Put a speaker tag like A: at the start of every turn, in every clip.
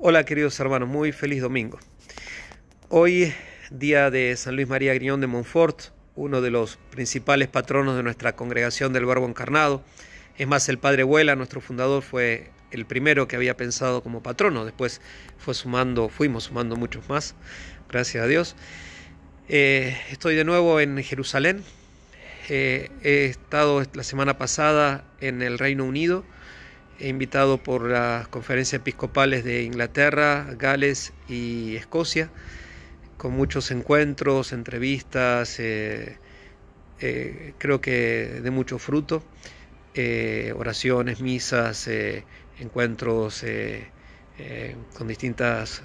A: Hola queridos hermanos, muy feliz domingo. Hoy, día de San Luis María Griñón de Montfort, uno de los principales patronos de nuestra congregación del Verbo Encarnado. Es más, el Padre Huela, nuestro fundador, fue el primero que había pensado como patrono. Después fue sumando, fuimos sumando muchos más, gracias a Dios. Eh, estoy de nuevo en Jerusalén. Eh, he estado la semana pasada en el Reino Unido He invitado por las conferencias episcopales de Inglaterra, Gales y Escocia, con muchos encuentros, entrevistas, eh, eh, creo que de mucho fruto, eh, oraciones, misas, encuentros con distintas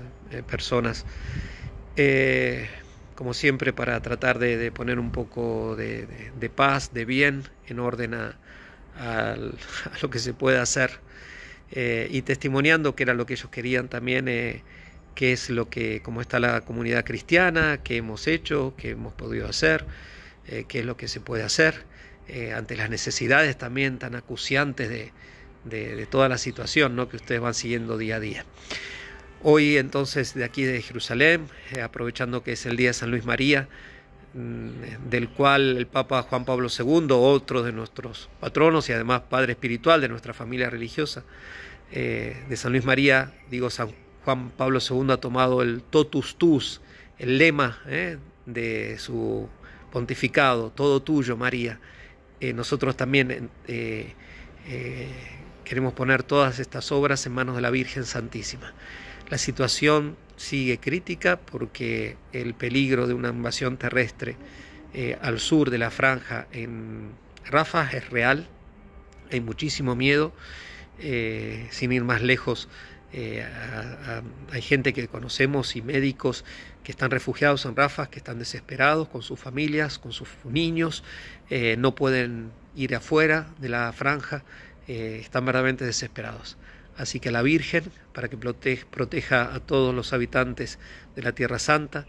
A: personas. como siempre, para tratar de, poner un poco de, de paz, de bien en orden a, a, lo que se puede hacer eh, y testimoniando que era lo que ellos querían también, eh, qué es lo que, cómo está la comunidad cristiana, qué hemos hecho, qué hemos podido hacer, eh, qué es lo que se puede hacer ante las necesidades también tan acuciantes de, de, de, toda la situación ¿no? que ustedes van siguiendo día a día. Hoy entonces de aquí de Jerusalén, aprovechando que es el día de San Luis María, Mm, del cual el Papa Juan Pablo II, otro de nuestros patronos y además padre espiritual de nuestra familia religiosa, eh, de San Luis María, digo, San Juan Pablo II ha tomado el totus tus, el lema eh, de su pontificado, todo tuyo, María. Eh, nosotros también queremos poner todas estas obras en manos de la Virgen Santísima. La situación sigue crítica porque el peligro de una invasión terrestre eh, al sur de la franja en Rafah es real. Hay muchísimo miedo. Eh, sin ir más lejos, eh, hay gente que conocemos y médicos que están refugiados en Rafah, que están desesperados con sus familias, con sus niños, no pueden ir afuera de la franja, están verdaderamente desesperados. Así que a la Virgen, para que proteja a todos los habitantes de la Tierra Santa,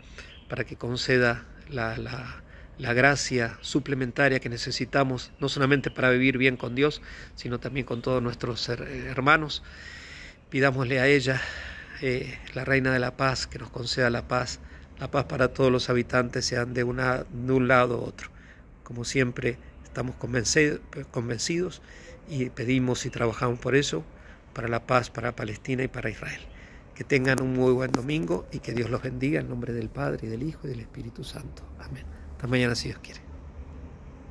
A: para que conceda la, gracia suplementaria que necesitamos, no solamente para vivir bien con Dios, sino también con todos nuestros hermanos. Pidámosle a ella, eh, la Reina de la Paz, que nos conceda la paz, la paz para todos los habitantes, sean de, de un lado u otro. Como siempre, estamos convencidos y pedimos y trabajamos por eso para la paz, para Palestina y para Israel. Que tengan un muy buen domingo y que Dios los bendiga en nombre del Padre, y del Hijo y del Espíritu Santo. Amén. Hasta mañana si Dios quiere.